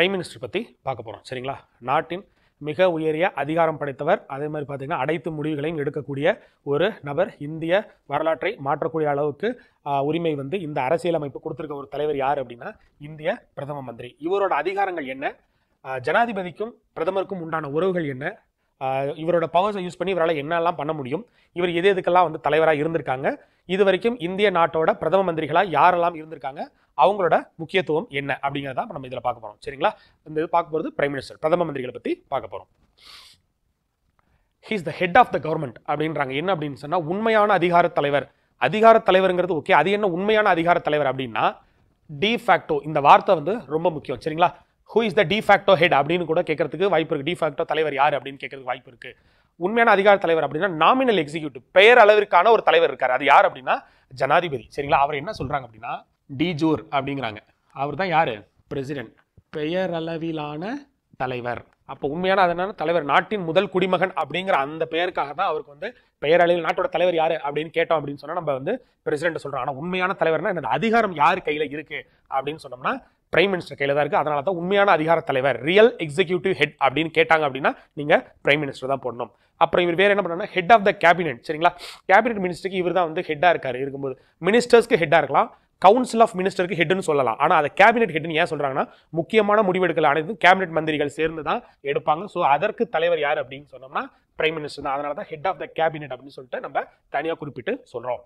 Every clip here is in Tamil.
பிரைம் மினிஸ்டர் பற்றி பார்க்க போகிறோம் சரிங்களா நாட்டின் மிக உயரிய அதிகாரம் படைத்தவர் அதே மாதிரி பார்த்திங்கன்னா அனைத்து முடிவுகளையும் எடுக்கக்கூடிய ஒரு நபர் இந்திய வரலாற்றை மாற்றக்கூடிய அளவுக்கு உரிமை வந்து இந்த அரசியலமைப்பு கொடுத்துருக்க ஒரு தலைவர் யார் அப்படின்னா இந்திய பிரதம மந்திரி இவரோட அதிகாரங்கள் என்ன ஜனாதிபதிக்கும் பிரதமருக்கும் உண்டான உறவுகள் என்ன இவரோட பவர்ஸை யூஸ் பண்ணி இவரால் என்னெல்லாம் பண்ண முடியும் இவர் எது எதுக்கெல்லாம் வந்து தலைவராக இருந்திருக்காங்க இது வரைக்கும் இந்திய நாட்டோட பிரதம மந்திரிகளாக யாரெல்லாம் இருந்திருக்காங்க அவங்களோட முக்கியத்துவம் என்ன அப்படிங்கிறத நம்ம இதில் பார்க்க போகிறோம் சரிங்களா இந்த இது பார்க்க போகிறது பிரைம் மினிஸ்டர் பிரதம மந்திரிகளை பற்றி பார்க்க போகிறோம் he's the head of the government அப்படின்றாங்க என்ன அப்படின்னு சொன்னால் உண்மையான அதிகார தலைவர் அதிகார தலைவருங்கிறது ஓகே அது என்ன உண்மையான அதிகார தலைவர் அப்படின்னா டிஃபேக்டோ இந்த வார்த்தை வந்து ரொம்ப முக்கியம் சரிங்களா who is the de facto head அப்படின்னு கூட கேட்கறதுக்கு வாய்ப்பு இருக்குது டிஃபேக்டோ தலைவர் யார் அப்படின்னு கேட்கறதுக்கு வாய்ப்பு இருக்குது உண்மையான அதிகார தலைவர் அப்படின்னா நாமினல் எக்ஸிக்யூட்டிவ் பெயர் அளவிற்கான ஒரு தலைவர் இருக்கார் அது யார் அப்படின்னா ஜனாதிபதி சரிங்களா அவர் என்ன சொல்கிறாங்க அப்படின்னா டிஜூர் அப்படிங்கிறாங்க அவர் தான் யார் பிரசிடென்ட் பெயரளவிலான தலைவர் அப்போ உண்மையான அதனால தலைவர் நாட்டின் முதல் குடிமகன் அப்படிங்கிற அந்த பெயருக்காக தான் அவருக்கு வந்து பெயரளவில் நாட்டோட தலைவர் யார் அப்படின்னு கேட்டோம் அப்படின்னு சொன்னால் நம்ம வந்து பிரசிடென்ட் சொல்கிறோம் ஆனால் உண்மையான தலைவர்னா என்னோட அதிகாரம் யார் கையில் இருக்குது அப்படின்னு சொன்னோம்னா பிரைம் மினிஸ்டர் கையில் தான் இருக்குது அதனால தான் உண்மையான அதிகார தலைவர் ரியல் எக்ஸிக்யூட்டிவ் ஹெட் அப்படின்னு கேட்டாங்க அப்படின்னா நீங்கள் பிரைம் மினிஸ்டர் தான் போடணும் அப்புறம் இவர் வேறு என்ன பண்ணனா ஹெட் ஆஃப் த கேபினட் சரிங்களா கேபினட் மினிஸ்டருக்கு இவர் தான் வந்து ஹெட்டாக இருக்கார் இருக்கும்போது மினிஸ்டர்ஸ்க்கு ஹெட்டாக இருக்கலாம் கவுன்சில் ஆஃப் மினிஸ்டருக்கு ஹெட்னு சொல்லலாம் ஆனால் அதை கேபினட் ஹெட்னு ஏன் சொல்கிறாங்கன்னா முக்கியமான முடிவெடுக்கல அனைத்தும் கேபினெட் மந்திரிகள் சேர்ந்து தான் எடுப்பாங்க ஸோ அதற்கு தலைவர் யார் அப்படின்னு சொன்னோம்னா பிரைம் மினிஸ்டர் தான் அதனால தான் ஹெட் ஆஃப் த கேபினெட் அப்படின்னு சொல்லிட்டு நம்ம தனியாக குறிப்பிட்டு சொல்கிறோம்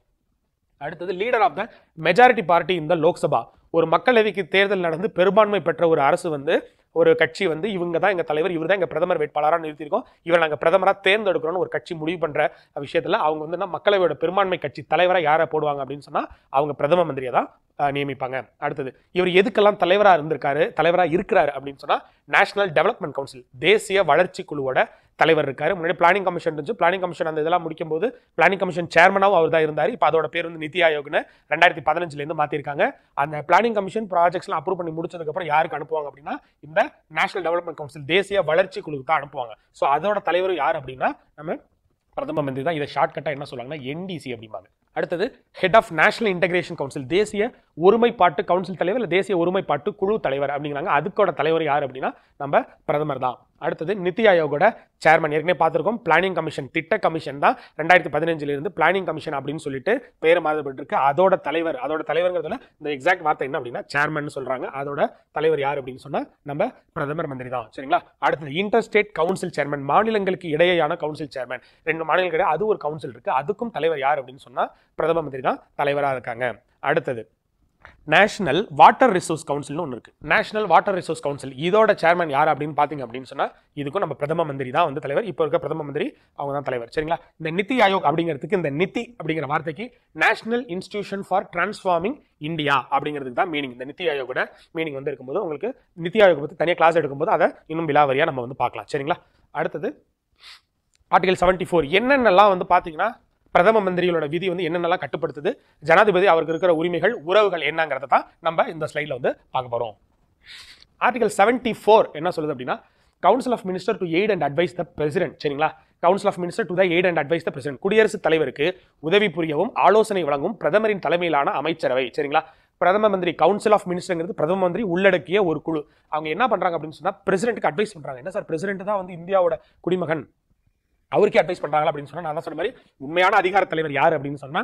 அடுத்தது leader of the majority party இந்த லோக்சபா ஒரு மக்களவைக்கு தேர்தல் நடந்து பெரும்பான்மை பெற்ற ஒரு அரசு வந்து ஒரு கட்சி வந்து இவங்க தான் எங்கள் தலைவர் இவர் தான் எங்கள் பிரதமர் வேட்பாளராக நிறுத்தியிருக்கோம் இவர் நாங்கள் பிரதமராக தேர்ந்தெடுக்கிறோம்னு ஒரு கட்சி முடிவு பண்ணுற விஷயத்தில் அவங்க வந்து என்ன மக்களவையோட பெரும்பான்மை கட்சி தலைவராக யாரை போடுவாங்க அப்படின்னு சொன்னால் அவங்க பிரதம மந்திரியை தான் நியமிப்பாங்க அடுத்தது இவர் எதுக்கெல்லாம் தலைவராக இருந்திருக்காரு தலைவராக இருக்கிறாரு அப்படின்னு சொன்னால் நேஷனல் டெவலப்மெண்ட் கவுன்சில் தேசிய வளர்ச்சி குழுவோட தலைவர் இருக்கார் முன்னாடி பிளானிங் கமிஷன் இருந்துச்சு பிளானிங் கமிஷன் அந்த இதெல்லாம் முடிக்கும் போது பிளானிங் கமிஷன் சேர்மனாகவும் அவர் தான் இருந்தார் இப்போ அதோட பேர் வந்து நிதி ஆயோக்னு ரெண்டாயிரத்தி பதினஞ்சுலேருந்து மாற்றிருக்காங்க அந்த பிளானிங் கமிஷன் ப்ராஜெக்ட்ஸ்லாம் அப்ரூவ் பண்ணி முடிச்சதுக்கப்புறம் யாருக்கு அனுப்புவாங்க அப்படின்னா இந்த நேஷனல் டெவலப்மெண்ட் கவுன்சில் தேசிய வளர்ச்சி குழு தான் அனுப்புவாங்க ஸோ அதோட தலைவர் யார் அப்படின்னா நம்ம பிரதம மந்திரி தான் இதை ஷார்ட்கட்டாக என்ன சொல்லுவாங்கன்னா என்டிசி அப்படிம்பாங்க அடுத்தது head of national integration council தேசிய ஒருமைப்பாட்டு கவுன்சில் தலைவர் இல்லை தேசிய ஒருமைப்பாட்டு குழு தலைவர் அப்படிங்கிறாங்க அதுக்கோட தலைவர் யார் அப்படின்னா நம்ம பிரதமர் தான் அடுத்தது நித்தி ஆயோகோட சேர்மன் ஏற்கனவே பார்த்துருக்கோம் பிளானிங் கமிஷன் திட்ட கமிஷன் தான் ரெண்டாயிரத்தி பதினஞ்சிலிருந்து பிளானிங் கமிஷன் அப்படின்னு சொல்லிட்டு பேர் மாறுபட்டிருக்கு அதோட தலைவர் அதோட தலைவர்கிறதுல இந்த எக்ஸாக்ட் வார்த்தை என்ன அப்படின்னா சேர்மன் சொல்கிறாங்க அதோட தலைவர் யார் அப்படின்னு சொன்னால் நம்ம பிரதமர் மந்திரி தான் சரிங்களா அடுத்தது இன்டர் ஸ்டேட் கவுன்சில் சேர்மன் மாநிலங்களுக்கு இடையேயான கவுன்சில் சேர்மன் ரெண்டு மாநிலங்கள் அது ஒரு கவுன்சில் இருக்குது அதுக்கும் தலைவர் யார் அப்படின்னு சொன்னால் பிரதம மந்திரி தான் தலைவராக இருக்காங்க அடுத்தது நேஷனல் வாட்டர் ரிசோர்ஸ் கவுன்சில்னு ஒன்று இருக்குது நேஷனல் வாட்டர் ரிசோர்ஸ் கவுன்சில் இதோட சேர்மன் யார் அப்படின்னு பார்த்தீங்க அப்படின்னு சொன்னால் இதுக்கும் நம்ம பிரதம மந்திரி தான் வந்து தலைவர் இப்போ இருக்க பிரதம மந்திரி அவங்க தான் தலைவர் சரிங்களா இந்த நித்தி ஆயோக் அப்படிங்கிறதுக்கு இந்த நித்தி அப்படிங்கிற வார்த்தைக்கு national institution for transforming India அப்படிங்கிறதுக்கு தான் மீனிங் இந்த நித்தி ஆயோகோட மீனிங் வந்து இருக்கும்போது உங்களுக்கு நித்தி ஆயோக் பற்றி தனியாக கிளாஸ் எடுக்கும்போது அதை இன்னும் விலாவரியாக நம்ம வந்து பார்க்கலாம் சரிங்களா அடுத்தது ஆர்டிகல் செவன்ட்டி ஃபோர் என்னென்னலாம் வந்து பார்த்தீங்கன்னா பிரதம மந்திரிகளோட விதி வந்து என்னென்னலாம் கட்டுப்படுத்துது ஜனாதிபதி அவருக்கு இருக்கிற உரிமைகள் உறவுகள் என்னங்கிறத தான் நம்ம இந்த ஸ்லைடில் வந்து பார்க்க போகிறோம் ஆர்டிகல் செவன்டி ஃபோர் என்ன சொல்லுது அப்படின்னா council of minister to aid and advise the president சரிங்களா council of minister to the aid and advise the president குடியரசுத் தலைவருக்கு உதவி புரியவும் ஆலோசனை வழங்கும் பிரதமரின் தலைமையிலான அமைச்சரவை சரிங்களா பிரதம மந்திரி கவுன்சில் ஆஃப் மினிஸ்டர்ங்கிறது பிரதம மந்திரி உள்ளடக்கிய ஒரு குழு அவங்க என்ன பண்ணுறாங்க அப்படின்னு சொன்னால் பிரசிடென்ட்டுக்கு அட்வைஸ் பண்ணுறாங்க என்ன சார் பிரசிடென்ட் தான் வந்து இந்தியாவோட குடிமகன் அவருக்கே அட்வைஸ் பண்றாங்களா அப்படின்னு சொன்னா நான் சொன்ன மாதிரி உண்மையான அதிகார தலைவர் யார் அப்படின்னு சொன்னா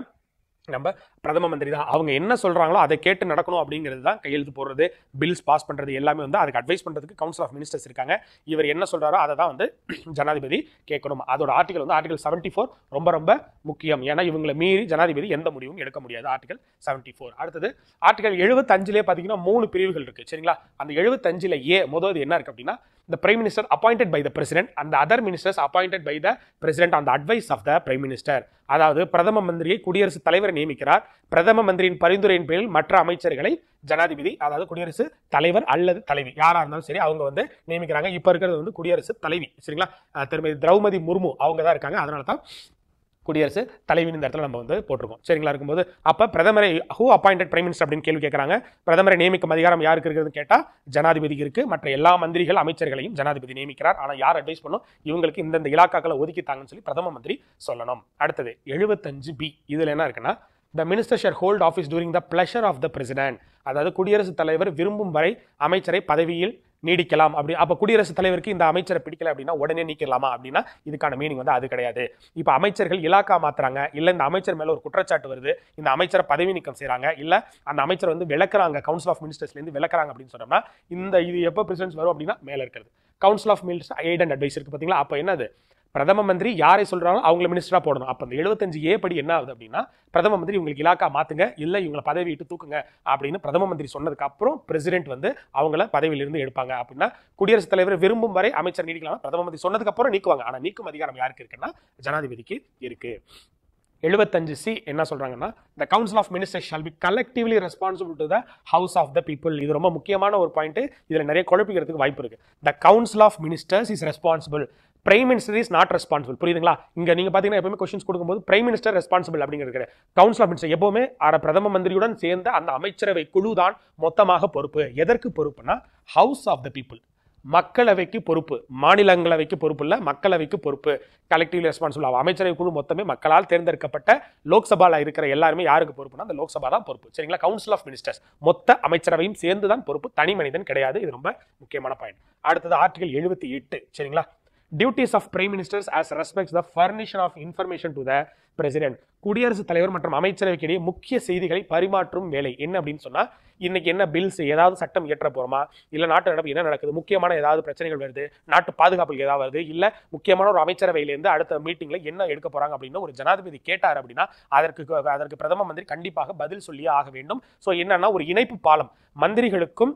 நம்ம பிரதம மந்திரி தான் அவங்க என்ன சொல்கிறாங்களோ அதை கேட்டு நடக்கணும் அப்படிங்கிறது தான் கையெழுத்து போடுறது பில்ஸ் பாஸ் பண்ணுறது எல்லாமே வந்து அதுக்கு அட்வைஸ் பண்ணுறதுக்கு கவுன்சில் ஆஃப் மினிஸ்டர்ஸ் இருக்காங்க இவர் என்ன சொல்கிறாரோ அதை தான் வந்து ஜனாதிபதி கேட்கணும் அதோட ஆர்டிகல் வந்து ஆர்டிகல் செவன்ட்டி ஃபோர் ரொம்ப ரொம்ப முக்கியம் ஏன்னா இவங்களை மீறி ஜனாதிபதி எந்த முடிவும் எடுக்க முடியாது ஆர்டிகல் செவன்ட்டி ஃபோர் அடுத்தது ஆர்டிகல் எழுபத்தஞ்சிலே பார்த்தீங்கன்னா மூணு பிரிவுகள் இருக்குது சரிங்களா அந்த எழுபத்தஞ்சில் ஏ முதல் என்ன இருக்குது அப்படின்னா the prime minister appointed by the president and the other ministers appointed by the president on the advice of the prime minister அதாவது பிரதம மந்திரியை குடியரசுத் தலைவர் அமைச்சரை நியமிக்கிறார் பிரதம மந்திரியின் பரிந்துரையின் பேரில் மற்ற அமைச்சர்களை ஜனாதிபதி அதாவது குடியரசு தலைவர் அல்லது தலைவி யாரா இருந்தாலும் சரி அவங்க வந்து நியமிக்கிறாங்க இப்ப இருக்கிறது வந்து குடியரசு தலைவி சரிங்களா திருமதி திரௌபதி முர்மு அவங்க தான் இருக்காங்க அதனால தான் குடியரசு தலைவின் இந்த இடத்துல நம்ம வந்து போட்டிருக்கோம் சரிங்களா இருக்கும்போது அப்போ பிரதமரை ஹூ அப்பாயிண்டட் பிரைம் மினிஸ்டர் அப்படின்னு கேள்வி கேட்குறாங்க பிரதமரை நியமிக்கும் அதிகாரம் யாருக்கு இருக்கிறது கேட்டால் ஜனாதிபதிக்கு இருக்குது மற்ற எல்லா மந்திரிகள் அமைச்சர்களையும் ஜனாதிபதி நியமிக்கிறார் ஆனால் யார் அட்வைஸ் பண்ணும் இவங்களுக்கு இந்தந்த இலாக்காக்களை ஒதுக்கித்தாங்கன்னு சொல்லி பிரதம மந்திரி சொல்லணும் அடுத்தது எழுபத்தஞ்சு பி இதில் என்ன இருக்குன்னா the minister shall hold office during the pleasure of the president அதாவது குடியரசுத் தலைவர் விரும்பும் வரை அமைச்சரை பதவியில் நீடிக்கலாம் அப்படி அப்போ குடியரசுத் தலைவருக்கு இந்த அமைச்சரை பிடிக்கல அப்படின்னா உடனே நீக்கிடலாமா அப்படின்னா இதுக்கான மீனிங் வந்து அது கிடையாது இப்போ அமைச்சர்கள் இலாக்கா மாத்துறாங்க இல்லை இந்த அமைச்சர் மேலே ஒரு குற்றச்சாட்டு வருது இந்த அமைச்சரை பதவி நீக்கம் செய்கிறாங்க இல்லை அந்த அமைச்சர் வந்து விளக்குறாங்க கவுன்சில் ஆஃப் மினிஸ்டர்ஸ்லேருந்து விளக்குறாங்க அப்படின்னு சொன்னோம்னா இந்த இது எப்போ பிரசிடன்ஸ் வரும் அப்படின்னா மேலே இருக்கிறது council of minister aid and advise இருக்குது பார்த்தீங்களா அப்போ என்னது பிரதம மந்திரி யாரை சொல்கிறாங்களோ அவங்கள மினிஸ்டராக போடணும் அப்போ அந்த எழுபத்தஞ்சு ஏ படி என்ன ஆகுது அப்படின்னா பிரதம மந்திரி உங்களுக்கு இலாக்கா மாற்றுங்க இல்லை இவங்களை பதவி விட்டு தூக்குங்க அப்படின்னு பிரதம மந்திரி சொன்னதுக்கு அப்புறம் பிரசிடென்ட் வந்து அவங்கள பதவியிலிருந்து எடுப்பாங்க அப்படின்னா குடியரசுத் தலைவர் விரும்பும் வரை அமைச்சர் நீடிக்கலாம் பிரதம மந்திரி சொன்னதுக்கு அப்புறம் நீக்குவாங்க ஆனால் நீக்கும் அதிகாரம் யாருக்கு இருக்குன்னா ஜனாதிபதிக்கு இருக்கு எழுபத்தஞ்சு சி என்ன சொல்றாங்கன்னா the council of minister shall be collectively responsible to the house of the people இது ரொம்ப முக்கியமான ஒரு பாயிண்ட் இதில் நிறைய குழப்பிக்கிறதுக்கு வாய்ப்பு இருக்கு the council of ministers is responsible prime minister is not responsible புரியுதுங்களா இங்கே நீங்கள் பார்த்தீங்கன்னா எப்பவுமே கொஸ்டின்ஸ் கொடுக்கும்போது பிரைம் மினிஸ்டர் ரெஸ்பான்சிபிள் அப்படிங்கிறது கவுன்சில் ஆஃப் மினிஸ்டர் எப்பவுமே அரை பிரதம மந்திரியுடன் சேர்ந்த அந்த அமைச்சரவை குழு தான் மொத்தமாக பொறுப்பு எதற்கு பொறுப்புனா ஹவுஸ் ஆஃப் த பீப்புள் மக்களவைக்கு பொறுப்பு மாநிலங்களவைக்கு பொறுப்பு இல்லை மக்களவைக்கு பொறுப்பு கலெக்டிவ் ரெஸ்பான்சிபிள் ஆகும் அமைச்சரவை குழு மொத்தமே மக்களால் தேர்ந்தெடுக்கப்பட்ட லோக்சபாவில் இருக்கிற எல்லாருமே யாருக்கு பொறுப்புனா அந்த லோக்சபா தான் பொறுப்பு சரிங்களா கவுன்சில் ஆஃப் மினிஸ்டர்ஸ் மொத்த அமைச்சரவையும் சேர்ந்து தான் பொறுப்பு தனி மனிதன் கிடையாது இது ரொம்ப முக்கியமான பாயிண்ட் அடுத்தது ஆர்டிகல் எழுபத்தி எட்டு சரிங்களா duties of prime ministers as respect the furnishing of information to the president குடியரசுத் தலைவர் மற்றும் அமைச்சரவைக்கு இடையே முக்கிய செய்திகளை பரிமாற்றும் வேலை என்ன அப்படின்னு சொன்னால் இன்னைக்கு என்ன பில்ஸ் ஏதாவது சட்டம் இயற்ற போகிறோமா இல்லை நாட்டு நடப்பு என்ன நடக்குது முக்கியமான ஏதாவது பிரச்சனைகள் வருது நாட்டு பாதுகாப்பு ஏதாவது வருது இல்லை முக்கியமான ஒரு அமைச்சரவையிலேருந்து அடுத்த மீட்டிங்கில் என்ன எடுக்க போகிறாங்க அப்படின்னு ஒரு ஜனாதிபதி கேட்டார் அப்படின்னா அதற்கு அதற்கு பிரதம மந்திரி கண்டிப்பாக பதில் சொல்லியே ஆக வேண்டும் ஸோ என்னன்னா ஒரு இணைப்பு பாலம் மந்திரிகளுக்கும்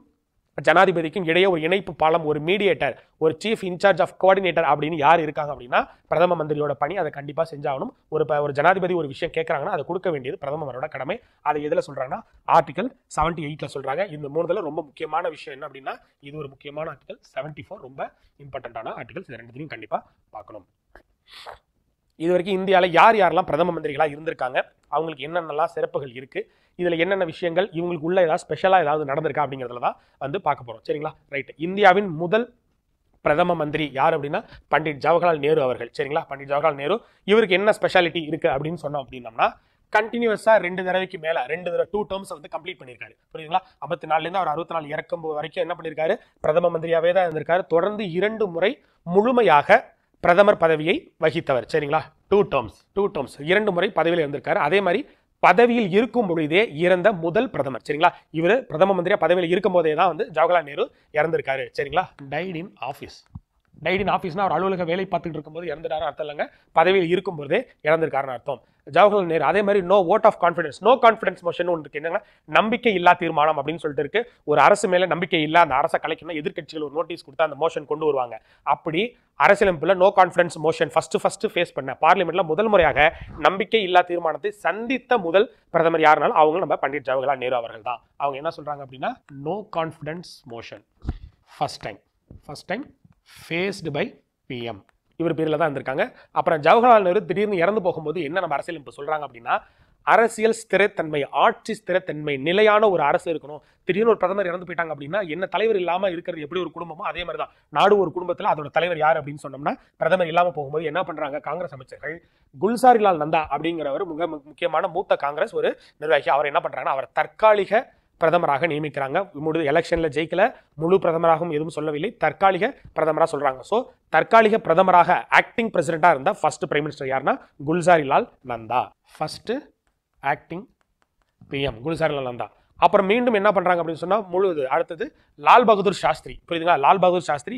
ஜனாதிபதிக்கும் இடையே ஒரு இணைப்பு பாலம் ஒரு மீடியேட்டர் ஒரு சீஃப் இன்சார்ஜ் ஆஃப் கோஆர்டினேட்டர் அப்படின்னு யார் இருக்காங்க அப்படின்னா பிரதம மந்திரியோட பணி அதை கண்டிப்பாக செஞ்சாகணும் ஒரு ஒரு ஜனாதிபதி ஒரு விஷயம் கேட்குறாங்கன்னா அதை கொடுக்க வேண்டியது பிரதமரோட கடமை அதை எதில் சொல்கிறாங்கன்னா ஆர்டிகல் செவன்ட்டி எயிட்டில் சொல்கிறாங்க இந்த மூணுதில் ரொம்ப முக்கியமான விஷயம் என்ன அப்படின்னா இது ஒரு முக்கியமான ஆர்டிகல் செவன்ட்டி ஃபோர் ரொம்ப இம்பார்ட்டண்ட்டான ஆர்டிகல்ஸ் இது ரெண்டுத்தையும் கண்டிப்பாக பார்க்கணும் இது வரைக்கும் இந்தியாவில் யார் யாரெல்லாம் பிரதம மந்திரிகளாக இருந்திருக்காங்க அவங்களுக்கு என்னென்னலாம் சிறப்புகள் இருக்குது இதில் என்னென்ன விஷயங்கள் இவங்களுக்கு உள்ள ஏதாவது ஸ்பெஷலாக ஏதாவது நடந்திருக்கா அப்படிங்கிறதுல தான் வந்து பார்க்க போகிறோம் சரிங்களா ரைட் இந்தியாவின் முதல் பிரதம மந்திரி யார் அப்படின்னா பண்டிட் ஜவஹர்லால் நேரு அவர்கள் சரிங்களா பண்டிட் ஜவஹர்லால் நேரு இவருக்கு என்ன ஸ்பெஷாலிட்டி இருக்குது அப்படின்னு சொன்னோம் அப்படின்னம்னா கண்டினியூஸாக ரெண்டு தடவைக்கு மேலே ரெண்டு தடவை டூ டேர்ம்ஸ் வந்து கம்ப்ளீட் பண்ணியிருக்காரு புரியுதுங்களா ஐம்பத்தி நாலுலேருந்து அவர் அறுபத்தி நாலு இறக்கும் வரைக்கும் என்ன பண்ணியிருக்காரு பிரதம மந்திரியாகவே தான் இருந்திருக்காரு தொடர்ந்து இரண்டு முறை முழுமையாக பிரதமர் பதவியை வகித்தவர் சரிங்களா டூ டேர்ம்ஸ் டூ டேர்ம்ஸ் இரண்டு முறை பதவியில் இருந்திருக்காரு அதே மாதிரி பதவியில் இருக்கும் பொழுதே இறந்த முதல் பிரதமர் சரிங்களா இவர் பிரதம மந்திரியா பதவியில் இருக்கும் போதே தான் வந்து ஜவஹர்லால் நேரு இறந்திருக்காரு சரிங்களா died in office died in ஆஃபீஸ்னா அவர் அலுவலக வேலை பார்த்துட்டு இருக்கும்போது இறந்துட்டாரு அர்த்தம் இல்லைங்க பதவியில் இருக்கும்போதே இறந்திருக்காருன்னு அர்த்தம் ஜவஹர்லால் நேரு அதே மாதிரி no vote of confidence no confidence motion ஒன்று இருக்கு என்னன்னா நம்பிக்கை இல்லா தீர்மானம் அப்படின்னு சொல்லிட்டு இருக்கு ஒரு அரசு மேலே நம்பிக்கை இல்லை அந்த அரசை கலைக்கணும் எதிர்கட்சிகள் ஒரு நோட்டீஸ் கொடுத்து அந்த மோஷன் கொண்டு வருவாங்க அப்படி அரசியலமைப்பில் no confidence motion first first face பண்ண பார்லிமெண்ட்டில் முதல் முறையாக நம்பிக்கை இல்லா தீர்மானத்தை சந்தித்த முதல் பிரதமர் யாருனாலும் அவங்க நம்ம பண்டிட் ஜவஹர்லால் நேரு அவர்கள் தான் அவங்க என்ன சொல்கிறாங்க அப்படின்னா no confidence motion first time first time faced by PM இவர் பேரில் தான் இருந்திருக்காங்க அப்புறம் ஜவஹர்லால் நேரு திடீர்னு இறந்து போகும்போது என்ன நம்ம அரசியல் இப்போ சொல்கிறாங்க அப்படின்னா அரசியல் ஸ்திரத்தன்மை ஆட்சி ஸ்திரத்தன்மை நிலையான ஒரு அரசு இருக்கணும் திடீர்னு ஒரு பிரதமர் இறந்து போயிட்டாங்க அப்படின்னா என்ன தலைவர் இல்லாமல் இருக்கிறது எப்படி ஒரு குடும்பமோ அதே மாதிரி தான் நாடு ஒரு குடும்பத்தில் அதோட தலைவர் யார் அப்படின்னு சொன்னோம்னா பிரதமர் இல்லாமல் போகும்போது என்ன பண்ணுறாங்க காங்கிரஸ் அமைச்சர்கள் குல்சாரிலால் நந்தா அப்படிங்கிறவர் மிக முக்கியமான மூத்த காங்கிரஸ் ஒரு நிர்வாகி அவர் என்ன பண்ணுறாங்கன்னா அவர் தற்காலிக பிரதமராக நியமிக்கிறாங்க முழு எலெக்ஷனில் ஜெயிக்கல முழு பிரதமராகவும் எதுவும் சொல்லவில்லை தற்காலிக பிரதமராக சொல்கிறாங்க ஸோ தற்காலிக பிரதமராக ஆக்டிங் பிரசிடெண்டாக இருந்தால் ஃபர்ஸ்ட் பிரைம் மினிஸ்டர் யாருன்னா Gulzarilal Nanda first acting PM Gulzarilal Nanda அப்புறம் மீண்டும் என்ன பண்ணுறாங்க அப்படின்னு சொன்னால் முழுது அடுத்தது லால் பகதூர் சாஸ்திரி புரியுதுங்களா லால் பகதூர் சாஸ்திரி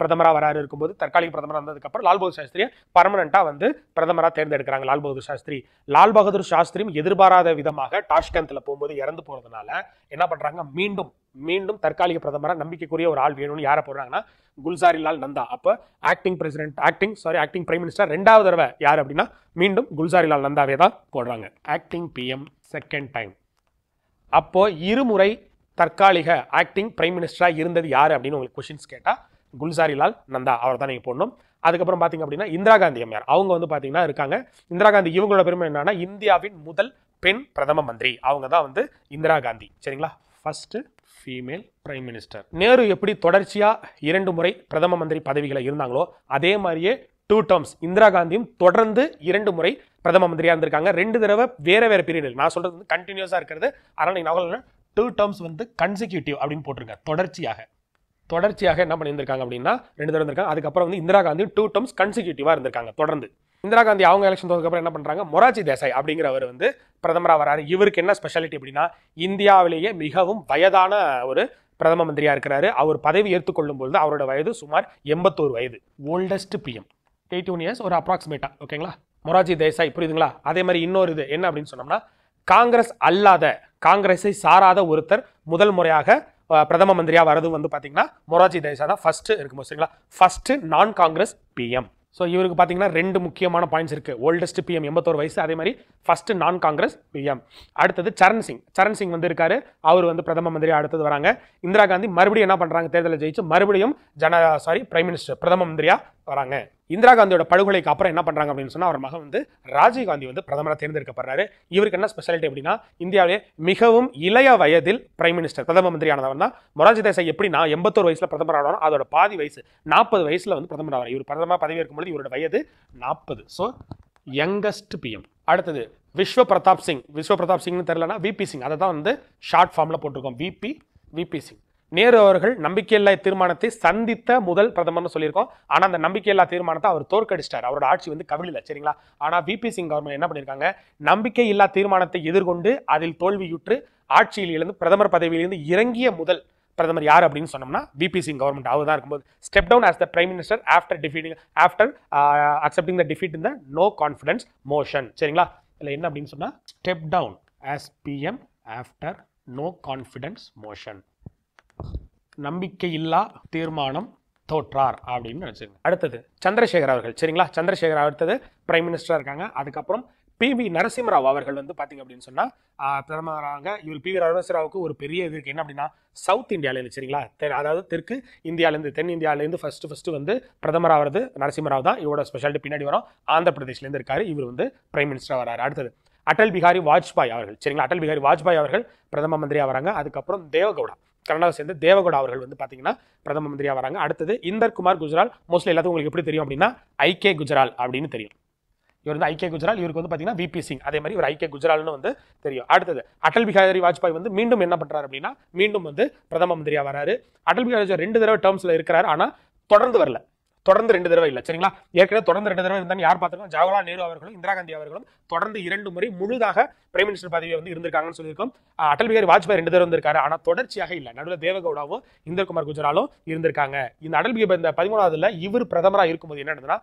பிரதமராக வராரு இருக்கும்போது தற்காலிக பிரதமராக வந்ததுக்கப்புறம் லால் பகதூர் சாஸ்திரியை பர்மனண்ட்டாக வந்து பிரதமராக தேர்ந்தெடுக்கிறாங்க லால் பகதூர் சாஸ்திரி லால் பகதூர் சாஸ்திரியும் எதிர்பாராத விதமாக டாஷ்கந்தில் போகும்போது இறந்து போகிறதுனால என்ன பண்ணுறாங்க மீண்டும் மீண்டும் தற்காலிக பிரதமராக நம்பிக்கைக்குரிய ஒரு ஆள் வேணும்னு யாரை போடுறாங்கன்னா குல்சாரிலால் நந்தா அப்போ acting president acting sorry acting prime minister ரெண்டாவது தடவை யார் அப்படின்னா மீண்டும் குல்சாரி லால் நந்தாவே தான் போடுறாங்க ஆக்டிங் பிஎம் செகண்ட் டைம் அப்போ இருமுறை தற்காலிக ஆக்டிங் பிரைம் மினிஸ்டராக இருந்தது யார் அப்படின்னு உங்களுக்கு கொஷின்ஸ் கேட்டால் குல்சாரிலால் நந்தா அவர் தான் நீங்கள் போடணும் அதுக்கப்புறம் பார்த்தீங்க அப்படின்னா இந்திரா காந்தி அம்மையார் அவங்க வந்து பார்த்தீங்கன்னா இருக்காங்க இந்திரா காந்தி இவங்களோட பெருமை என்னன்னா இந்தியாவின் முதல் பெண் பிரதம மந்திரி அவங்க தான் வந்து இந்திரா காந்தி சரிங்களா first female prime minister Nehru எப்படி தொடர்ச்சியாக இரண்டு முறை பிரதம மந்திரி பதவிகளை இருந்தாங்களோ அதே மாதிரியே டூ டேர்ம்ஸ் இந்திரா காந்தியும் தொடர்ந்து இரண்டு முறை பிரதம மந்திரியாக இருந்திருக்காங்க ரெண்டு தடவை வேற வேற பீரியடில் நான் சொல்றது வந்து கண்டினியூஸாக இருக்கிறது ஆனால் டூ டேர்ம்ஸ் வந்து கன்சிக்யூட்டிவ் அப்படின்னு போட்டிருங்க தொடர்ச்சியாக தொடர்ச்சியாக என்ன பண்ணியிருந்திருக்காங்க அப்படின்னா ரெண்டு தடவை இருந்திருக்காங்க அதுக்கப்புறம் வந்து இந்திரா காந்தி டூ டேர்ம்ஸ் கன்சிக்யூட்டிவாக இருந்திருக்காங்க தொடர்ந்து இந்திரா காந்தி அவங்க எலெக்ஷன் தோதுக்கப்புறம் என்ன பண்ணுறாங்க மொராஜி தேசாய் அப்படிங்கிறவர் வந்து பிரதமராக வராரு இவருக்கு என்ன ஸ்பெஷாலிட்டி அப்படின்னா இந்தியாவிலேயே மிகவும் வயதான ஒரு பிரதம மந்திரியாக இருக்கிறாரு அவர் பதவி ஏற்றுக்கொள்ளும் பொழுது அவரோட வயது சுமார் எண்பத்தோரு வயது ஓல்டஸ்ட் பிஎம் எயிட்டி இயர்ஸ் ஒரு அப்ராக்சிமேட்டாக ஓகேங்களா மொராஜி தேசாய் புரியுதுங்களா அதே மாதிரி இன்னொரு இது என்ன அப்படின்னு சொன்னோம்னா காங்கிரஸ் அல்லாத காங்கிரஸை சாராத ஒருத்தர் முதல் முறையாக பிரதம மந்திரியாக வரது வந்து பார்த்தீங்கன்னா மொராஜி தேசாய் தான் ஃபர்ஸ்ட் இருக்கும் சரிங்களா ஃபர்ஸ்ட் நான் காங்கிரஸ் பிஎம் ஸோ இவருக்கு பார்த்தீங்கன்னா ரெண்டு முக்கியமான பாயிண்ட்ஸ் இருக்குது ஓல்டஸ்ட் பிஎம் எண்பத்தோரு வயசு அதே மாதிரி ஃபர்ஸ்ட் நான் காங்கிரஸ் பிஎம் அடுத்தது சரண் சிங் சரண் சிங் வந்து இருக்காரு அவர் வந்து பிரதம மந்திரி அடுத்தது வராங்க இந்திரா காந்தி மறுபடியும் என்ன பண்ணுறாங்க தேர்தலில் ஜெயிச்சு மறுபடியும் ஜன சாரி பிரைம் மினிஸ்டர் பிரதம மந்திரியாக வராங்க இந்திரா காந்தியோட படுகொலைக்கு அப்புறம் என்ன பண்ணுறாங்க அப்படின்னு சொன்னால் அவர் மகன் வந்து ராஜீவ்காந்தி வந்து பிரதமராக தேர்ந்தெடுக்கப்படுறாரு இவருக்கு என்ன ஸ்பெஷாலிட்டி அப்படின்னா இந்தியாவிலே மிகவும் இளைய வயதில் பிரைம் மினிஸ்டர் பிரதம மந்திரியானவர் தான் மொராஜி தேசாய் எப்படி நான் எண்பத்தோரு வயசில் பிரதமர் ஆகணும் அதோட பாதி வயசு நாற்பது வயசில் வந்து பிரதமர் ஆகிறார் இவர் பிரதமர் பதவி இருக்கும்போது இவரோட வயது நாற்பது ஸோ யங்கஸ்ட் பிஎம் அடுத்தது விஸ்வ பிரதாப் சிங் விஸ்வ பிரதாப் சிங்னு தெரிலனா விபி சிங் அதை தான் வந்து ஷார்ட் ஃபார்மில் போட்டிருக்கோம் விபி விபி சிங் நேரு அவர்கள் நம்பிக்கையில்லா தீர்மானத்தை சந்தித்த முதல் பிரதமர்னு சொல்லியிருக்கோம் ஆனால் அந்த நம்பிக்கையில்லா தீர்மானத்தை அவர் தோற்கடிச்சிட்டார் அவரோட ஆட்சி வந்து கவிழில சரிங்களா ஆனால் விபி சிங் கவர்மெண்ட் என்ன பண்ணியிருக்காங்க இல்லா தீர்மானத்தை எதிர்கொண்டு அதில் தோல்வியுற்று ஆட்சியில் இருந்து பிரதமர் பதவியிலிருந்து இறங்கிய முதல் பிரதமர் யார் அப்படின்னு சொன்னோம்னா பிபி சிங் கவர்மெண்ட் அவர் தான் இருக்கும்போது step down as the prime minister after defeating after accepting the defeat இந்த நோ கான்ஃபிடன்ஸ் மோஷன் சரிங்களா இல்லை என்ன அப்படின்னு சொன்னால் step down as PM after no confidence motion நம்பிக்கையில்லா தீர்மானம் தோற்றார் அப்படின்னு நினச்சிருங்க அடுத்தது சந்திரசேகர் அவர்கள் சரிங்களா சந்திரசேகர் அடுத்தது பிரைம் மினிஸ்டராக இருக்காங்க அதுக்கப்புறம் பி வி நரசிம்மராவ் அவர்கள் வந்து பார்த்தீங்க அப்படின்னு சொன்னால் பிரதமராக இவர் பி வி நரசிம்மராவுக்கு ஒரு பெரிய இது இருக்குது என்ன அப்படின்னா சவுத் இந்தியாவிலேருந்து சரிங்களா அதாவது தெற்கு இந்தியாவிலேருந்து தென் இந்தியாவிலேருந்து ஃபஸ்ட்டு ஃபஸ்ட்டு வந்து பிரதமர் நரசிம்மராவ் தான் இவரோட ஸ்பெஷாலிட்டி பின்னாடி வரும் ஆந்திர பிரதேஷ்லேருந்து இருக்காரு இவர் வந்து பிரைம் மினிஸ்டராக வராரு அடுத்தது அடல் பிகாரி வாஜ்பாய் அவர்கள் சரிங்களா அடல் பிகாரி வாஜ்பாய் அவர்கள் பிரதம மந்திரியாக வராங்க அதுக்கப்புறம் தேவகவுடா கனடாவை சேர்ந்த தேவகவுடா அவர்கள் வந்து பார்த்தீங்கன்னா பிரதம மந்திரியாக வராங்க அடுத்தது இந்தர் குமார் குஜரால் மோஸ்ட்லி எல்லாத்துக்கும் உங்களுக்கு எப்படி தெரியும் அப்படின்னா ஐகே குஜரால் அப்படின்னு தெரியும் இவர் வந்து ஐகே குஜரால் இவருக்கு வந்து பார்த்தீங்கன்னா விபி சிங் அதே மாதிரி ஒரு ஐகே குஜரால்னு வந்து தெரியும் அடுத்தது அடல் பிஹாரி வாஜ்பாய் வந்து மீண்டும் என்ன பண்ணுறாரு அப்படின்னா மீண்டும் வந்து பிரதம மந்திரியாக வராரு அடல் பிஹாரி ரெண்டு தடவை டேர்ம்ஸில் இருக்கிறார் ஆனால் தொடர்ந்து வரல தொடர்ந்து ரெண்டு தடவை இல்லை சரிங்களா ஏற்கனவே தொடர்ந்து ரெண்டு தடவை இருந்தாலும் யார் பார்த்துக்கலாம் ஜவஹர்லால் நேரு அவர்களும் இந்திரா காந்தி அவர்களும் தொடர்ந்து இரண்டு முறை முழுதாக பிரைம் மினிஸ்டர் பதவியை வந்து இருந்திருக்காங்கன்னு சொல்லியிருக்கோம் அடல் பிஹாரி வாஜ்பாய் ரெண்டு தடவை இருந்திருக்காரு ஆனால் தொடர்ச்சியாக இல்லை நடுவில் தேவகவுடாவும் இந்திரகுமார் குஜராலும் இருந்திருக்காங்க இந்த அடல் பிஹாரி இந்த பதிமூணாவதுல இவர் பிரதமராக இருக்கும்போது என்ன நடந்ததுன்னா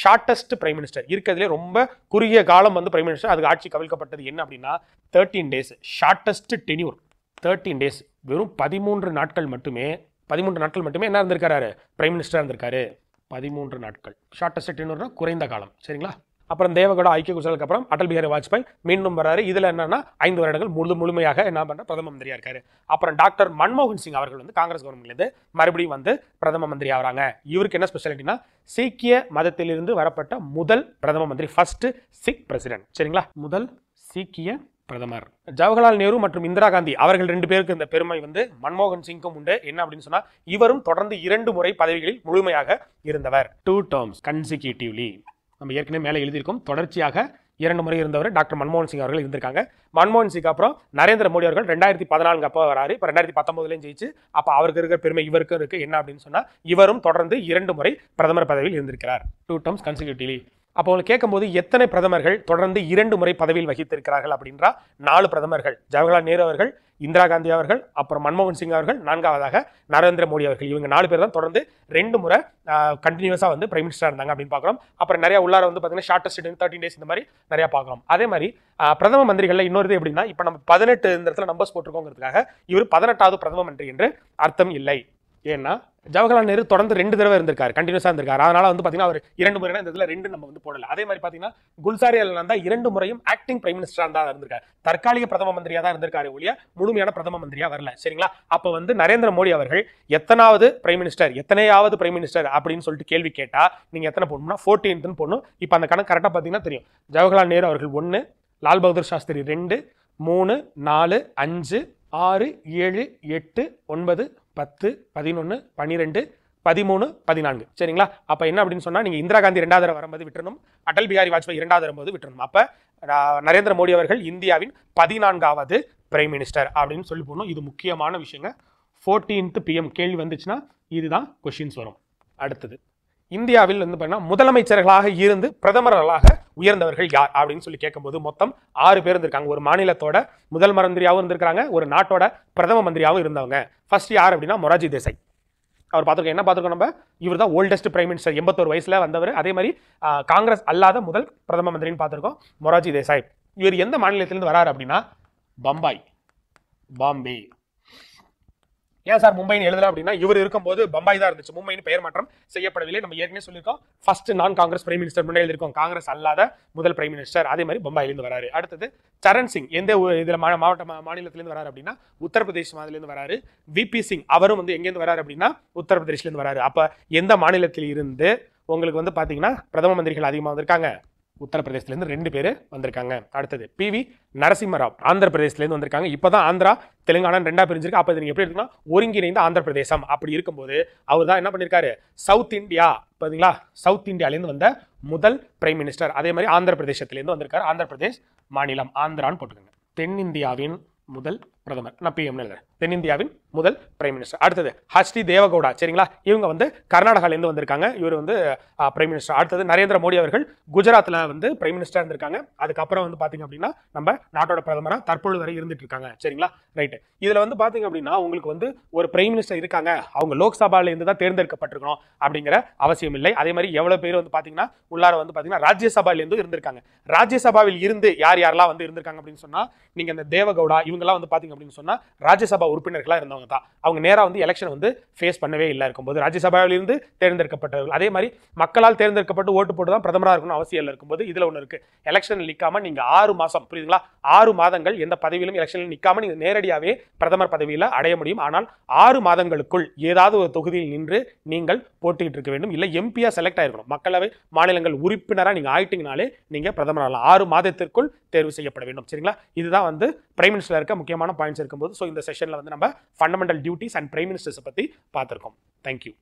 ஷார்டஸ்ட் பிரைம் மினிஸ்டர் இருக்கிறதுலே ரொம்ப குறுகிய காலம் வந்து பிரைம் மினிஸ்டர் அதுக்கு ஆட்சி கவிழ்க்கப்பட்டது என்ன அப்படின்னா thirteen days shortest tenure thirteen days வெறும் பதிமூன்று நாட்கள் மட்டுமே பதிமூன்று நாட்கள் மட்டுமே என்ன இருந்திருக்காரு பிரைம் மினிஸ்டராக இருந்திருக்காரு பதிமூன்று நாட்கள் ஷார்டஸ்ட் குறைந்த காலம் சரிங்களா அப்புறம் தேவகோட ஐக்கிய குசலுக்கு அப்புறம் அடல் பிஹாரி வாஜ்பாய் மீண்டும் வராரு இதில் என்னன்னா ஐந்து வருடங்கள் முழு முழுமையாக என்ன பண்ண பிரதம மந்திரியா இருக்காரு அப்புறம் டாக்டர் மன்மோகன் சிங் அவர்கள் வந்து காங்கிரஸ் கவர்மெண்ட்லேருந்து மறுபடியும் வந்து பிரதம மந்திரி ஆகிறாங்க இவருக்கு என்ன ஸ்பெஷாலிட்டினா சீக்கிய மதத்திலிருந்து வரப்பட்ட முதல் பிரதம மந்திரி ஃபர்ஸ்ட் சிக் பிரசிடென்ட் சரிங்களா முதல் சீக்கிய பிரதமர் ஜவஹர்லால் நேரு மற்றும் இந்திரா காந்தி அவர்கள் ரெண்டு பேருக்கு இந்த பெருமை வந்து மன்மோகன் சிங்கும் உண்டு என்ன அப்படின்னு சொன்னா இவரும் தொடர்ந்து இரண்டு முறை பதவிகளில் முழுமையாக இருந்தவர் டூ டேர்ம்ஸ் கன்சிக்யூட்டிவ்லி நம்ம ஏற்கனவே மேலே எழுதியிருக்கோம் தொடர்ச்சியாக இரண்டு முறை இருந்தவர் டாக்டர் மன்மோகன் சிங் அவர்கள் இருந்திருக்காங்க மன்மோகன் சிங் அப்புறம் நரேந்திர மோடி அவர்கள் ரெண்டாயிரத்தி பதினான்கு அப்போ வராரு இப்போ ரெண்டாயிரத்தி பத்தொன்பதுலேயும் ஜெயிச்சு அப்போ அவருக்கு இருக்கிற பெருமை இவருக்கும் இருக்கு என்ன அப்படின்னு சொன்னால் இவரும் தொடர்ந்து இரண்டு முறை பிரதமர் பதவியில் இருந்திருக்கிறார் டூ டேர்ம்ஸ் கன்சிக்யூட்டிவ்லி அப்போ அவங்களை கேட்கும்போது எத்தனை பிரதமர்கள் தொடர்ந்து இரண்டு முறை பதவியில் வகித்திருக்கிறார்கள் அப்படின்றா நாலு பிரதமர்கள் ஜவஹர்லால் நேரு அவர்கள் இந்திரா காந்தி அவர்கள் அப்புறம் மன்மோகன் சிங் அவர்கள் நான்காவதாக நரேந்திர மோடி அவர்கள் இவங்க நாலு பேர் தான் தொடர்ந்து ரெண்டு முறை கண்டினியூஸாக வந்து பிரைம் மினிஸ்டர் இருந்தாங்க அப்படின்னு பார்க்குறோம் அப்புறம் நிறைய உள்ளார வந்து பார்த்தீங்கன்னா ஷார்டஸ்ட் தேர்ட்டின் டேஸ் இந்த மாதிரி நிறையா பார்க்கலாம் அதே மாதிரி பிரதம மந்திரிகளில் இன்னொரு எப்படின்னா இப்போ நம்ம பதினெட்டு இந்த இடத்துல நம்பர்ஸ் போட்டிருக்கோங்கிறதுக்காக இவர் பதினெட்டாவது பிரதம மந்திரி என்று அர்த்தம் இல்லை ஏன்னா ஜவஹர்லால் நேரு தொடர்ந்து ரெண்டு தடவை இருந்திருக்காரு கண்டினியூஸாக இருந்திருக்காரு அதனால வந்து பாத்தீங்கன்னா அவர் இரண்டு முறை இந்த இதில் ரெண்டு நம்ம வந்து போடல அதே மாதிரி பார்த்தீங்கன்னா குல்சாரி அல்லா தான் இரண்டு முறையும் ஆக்டிங் பிரைம் மினிஸ்டரா தான் இருந்திருக்காரு தற்காலிக பிரதம மந்திரியாக தான் இருந்திருக்காரு ஒழிய முழுமையான பிரதம மந்திரியாக வரல சரிங்களா அப்போ வந்து நரேந்திர மோடி அவர்கள் எத்தனாவது பிரைம் மினிஸ்டர் எத்தனையாவது பிரைம் மினிஸ்டர் அப்படின்னு சொல்லிட்டு கேள்வி கேட்டால் நீங்கள் எத்தனை போடணும்னா போர்டீன்த்னு போடணும் இப்போ அந்த கணக்கு கரெக்டாக பார்த்தீங்கன்னா தெரியும் ஜவஹர்லால் நேரு அவர்கள் ஒன்று லால் பகதூர் சாஸ்திரி ரெண்டு மூணு நாலு அஞ்சு ஆறு ஏழு எட்டு ஒன்பது பத்து பதினொன்று பன்னிரெண்டு பதிமூணு பதினான்கு சரிங்களா அப்போ என்ன அப்படின்னு சொன்னால் நீங்கள் இந்திரா காந்தி ரெண்டாவது தடவை வரும்போது விட்டுணும் அடல் பிஹாரி வாஜ்பாய் இரண்டாவது வரும்போது விட்டுணும் அப்போ நரேந்திர மோடி அவர்கள் இந்தியாவின் பதினான்காவது பிரைம் மினிஸ்டர் அப்படின்னு சொல்லி போடணும் இது முக்கியமான விஷயங்க ஃபோர்டீன்த் பிஎம் கேள்வி வந்துச்சுன்னா இதுதான் கொஷின்ஸ் வரும் அடுத்தது இந்தியாவில் வந்து பார்த்தீங்கன்னா முதலமைச்சர்களாக இருந்து பிரதமர்களாக உயர்ந்தவர்கள் யார் அப்படின்னு சொல்லி கேட்கும்போது மொத்தம் ஆறு பேர் இருந்திருக்காங்க ஒரு மாநிலத்தோட முதல் மந்திரியாகவும் இருந்திருக்காங்க ஒரு நாட்டோட பிரதம மந்திரியாகவும் இருந்தவங்க ஃபர்ஸ்ட் யார் அப்படின்னா மொராஜி தேசாய் அவர் பார்த்துருக்கோம் என்ன பார்த்துருக்கோம் நம்ம இவர் தான் ஓல்டஸ்ட் பிரைம் மினிஸ்டர் எண்பத்தோரு வயசில் வந்தவர் அதே மாதிரி காங்கிரஸ் அல்லாத முதல் பிரதம மந்திரின்னு பார்த்துருக்கோம் மொராஜி தேசாய் இவர் எந்த மாநிலத்திலேருந்து வராரு அப்படின்னா பம்பாய் பாம்பே ஏன் சார் மும்பைன்னு எழுதலாம் அப்படின்னா இவர் இருக்கும்போது பம்பாய் தான் இருந்துச்சு மும்பைன்னு பெயர் மாற்றம் செய்யப்படவில்லை நம்ம ஏற்கனவே சொல்லியிருக்கோம் ஃபர்ஸ்ட் நான் காங்கிரஸ் பிரைம் மினிஸ்டர் முன்னே எழுதியிருக்கோம் காங்கிரஸ் அல்லாத முதல் பிரைம் மினிஸ்டர் அதே மாதிரி பம்பாயிலிருந்து வராரு அடுத்தது சரண் சிங் எந்த இதில் மாவட்ட மாநிலத்திலேருந்து வராரு அப்படின்னா உத்தரப்பிரதேஷ் மாநிலத்திலேருந்து வராரு விபி சிங் அவரும் வந்து எங்கேருந்து வராரு அப்படின்னா உத்தரப்பிரதேஷ்லேருந்து வராரு அப்போ எந்த மாநிலத்தில் இருந்து உங்களுக்கு வந்து பார்த்தீங்கன்னா பிரதம மந்திரிகள் அதிகமாக வந்திருக்காங்க உத்தரப்பிரதேசத்துலேருந்து ரெண்டு பேர் வந்திருக்காங்க அடுத்தது பி வி நரசிம்மராவ் ஆந்திர பிரதேசத்துலேருந்து வந்திருக்காங்க இப்போ தான் ஆந்திரா தெலுங்கானா ரெண்டாக பிரிஞ்சிருக்கு அப்போ நீங்கள் எப்படி இருக்குன்னா ஒருங்கிணைந்த ஆந்திர பிரதேசம் அப்படி இருக்கும்போது அவர் தான் என்ன பண்ணியிருக்காரு சவுத் இந்தியா பார்த்தீங்களா சவுத் இந்தியாவிலேருந்து வந்த முதல் பிரைம் மினிஸ்டர் அதே மாதிரி ஆந்திர பிரதேசத்துலேருந்து வந்திருக்காரு ஆந்திர பிரதேஷ் மாநிலம் ஆந்திரான்னு போட்டுக்கோங்க தென்னிந்தியாவின் முதல் பிரதமர் நான் பிஎம்னு தென்னிந்தியாவின் முதல் பிரைம் மினிஸ்டர் அடுத்தது ஹச்டி தேவகவுடா சரிங்களா இவங்க வந்து கர்நாடகாலேருந்து வந்திருக்காங்க இவர் வந்து பிரைம் மினிஸ்டர் அடுத்தது நரேந்திர மோடி அவர்கள் குஜராத்தில் வந்து பிரைம் மினிஸ்டராக இருந்திருக்காங்க அதுக்கப்புறம் வந்து பார்த்தீங்க அப்படின்னா நம்ம நாட்டோட பிரதமராக தற்பொழுது வரை இருந்துட்டு இருக்காங்க சரிங்களா ரைட்டு இதில் வந்து பார்த்தீங்க அப்படின்னா உங்களுக்கு வந்து ஒரு பிரைம் மினிஸ்டர் இருக்காங்க அவங்க லோக்சபாலேருந்து தான் தேர்ந்தெடுக்கப்பட்டிருக்கணும் அப்படிங்கிற அவசியம் இல்லை அதே மாதிரி எவ்வளோ பேர் வந்து பார்த்தீங்கன்னா உள்ளார வந்து பார்த்தீங்கன்னா ராஜ்யசபாலேருந்து இருந்திருக்காங்க ராஜ்யசபாவில் இருந்து யார் யாரெல்லாம் வந்து இருந்திருக்காங்க அப்படின்னு சொன்னால் நீங்கள் இந்த தேவகவுடா இவங்கெல்லாம் வந்து பார்த்தீங்க அப்படின்னு சொன்னால் ராஜ்யசபா உறுப்பினர்களாக இருந்தவங்க தான் அவங்க நேராக வந்து எலெக்ஷன் வந்து ஃபேஸ் பண்ணவே இல்லை இருக்கும்போது ராஜ்யசபாவிலிருந்து தேர்ந்தெடுக்கப்பட்டவர்கள் அதே மாதிரி மக்களால் தேர்ந்தெடுக்கப்பட்டு ஓட்டு போட்டு தான் பிரதமராக இருக்கணும் அவசியம் இல்லை இருக்கும்போது இதில் ஒன்று இருக்குது எலெக்ஷன் நிற்காமல் நீங்கள் ஆறு மாதம் புரியுதுங்களா ஆறு மாதங்கள் எந்த பதவியிலும் எலெக்ஷனில் நிற்காமல் நீங்கள் நேரடியாகவே பிரதமர் பதவியில் அடைய முடியும் ஆனால் ஆறு மாதங்களுக்குள் ஏதாவது ஒரு தொகுதியில் நின்று நீங்கள் போட்டிகிட்டு இருக்க வேண்டும் இல்லை எம்பியாக செலக்ட் ஆகிருக்கணும் மக்களவை மாநிலங்கள் உறுப்பினராக நீங்கள் ஆயிட்டீங்கனாலே நீங்கள் பிரதமர் ஆறு மாதத்திற்குள் தேர்வு செய்யப்பட வேண்டும் சரிங்களா இதுதான் வந்து பிரைம் மினிஸ்டர் இருக்க முக்கியமான பாயிண்ட்ஸ் இருக்கும்போது ஸோ இந்த செஷனில் வந்து நம்ம ஃபண்டமெண்டல் டியூட்டிஸ் அண்ட் பிரைம் மினிஸ்டர்ஸை பற்றி பார்த்துருக்கோம் தேங்க்யூ